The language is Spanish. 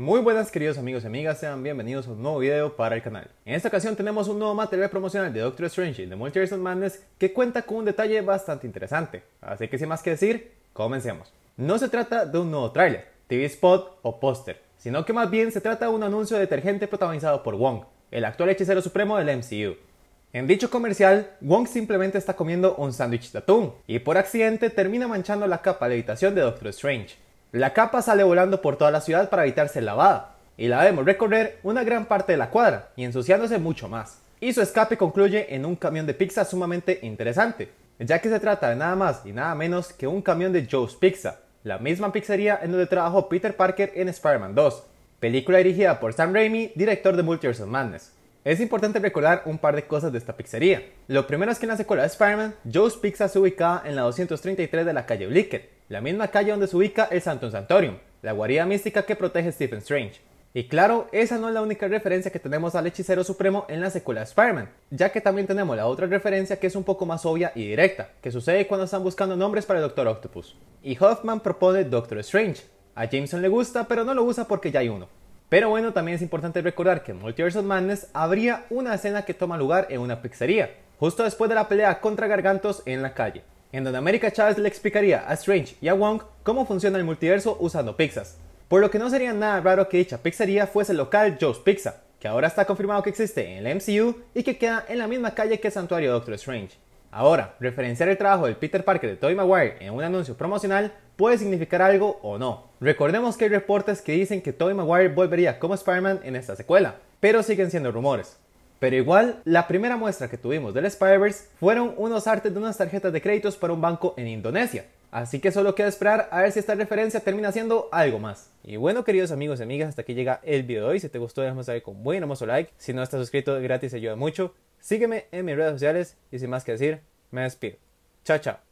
Muy buenas queridos amigos y amigas, sean bienvenidos a un nuevo video para el canal. En esta ocasión tenemos un nuevo material promocional de Doctor Strange y The Multiverse of Madness que cuenta con un detalle bastante interesante, así que sin más que decir, comencemos. No se trata de un nuevo tráiler, TV spot o póster, sino que más bien se trata de un anuncio de detergente protagonizado por Wong, el actual hechicero supremo del MCU. En dicho comercial, Wong simplemente está comiendo un sándwich de atún y por accidente termina manchando la capa de habitación de Doctor Strange, la capa sale volando por toda la ciudad para evitarse la lavada, y la vemos recorrer una gran parte de la cuadra y ensuciándose mucho más. Y su escape concluye en un camión de pizza sumamente interesante, ya que se trata de nada más y nada menos que un camión de Joe's Pizza, la misma pizzería en donde trabajó Peter Parker en Spider-Man 2, película dirigida por Sam Raimi, director de Multiverse of Madness. Es importante recordar un par de cosas de esta pizzería. Lo primero es que en la secuela de Spider-Man, Joe's Pizza se ubicaba en la 233 de la calle Blicker, la misma calle donde se ubica el Santum Santorium, la guarida mística que protege Stephen Strange. Y claro, esa no es la única referencia que tenemos al hechicero supremo en la secuela de Spider-Man, ya que también tenemos la otra referencia que es un poco más obvia y directa, que sucede cuando están buscando nombres para el Doctor Octopus. Y Hoffman propone Doctor Strange. A Jameson le gusta, pero no lo usa porque ya hay uno. Pero bueno, también es importante recordar que en Multiverse of Madness habría una escena que toma lugar en una pizzería, justo después de la pelea contra Gargantos en la calle, en donde América Chávez le explicaría a Strange y a Wong cómo funciona el multiverso usando pizzas. Por lo que no sería nada raro que dicha pizzería fuese el local Joe's Pizza, que ahora está confirmado que existe en el MCU y que queda en la misma calle que el santuario Doctor Strange. Ahora, referenciar el trabajo del Peter Parker de Tobey Maguire en un anuncio promocional puede significar algo o no. Recordemos que hay reportes que dicen que Tobey Maguire volvería como Spider-Man en esta secuela, pero siguen siendo rumores. Pero igual, la primera muestra que tuvimos del Spider-Verse fueron unos artes de unas tarjetas de créditos para un banco en Indonesia, Así que solo queda esperar a ver si esta referencia termina siendo algo más. Y bueno, queridos amigos y amigas, hasta aquí llega el video de hoy. Si te gustó, déjame saber con buen hermoso like. Si no estás suscrito, gratis ayuda mucho. Sígueme en mis redes sociales y sin más que decir, me despido. Chao, chao.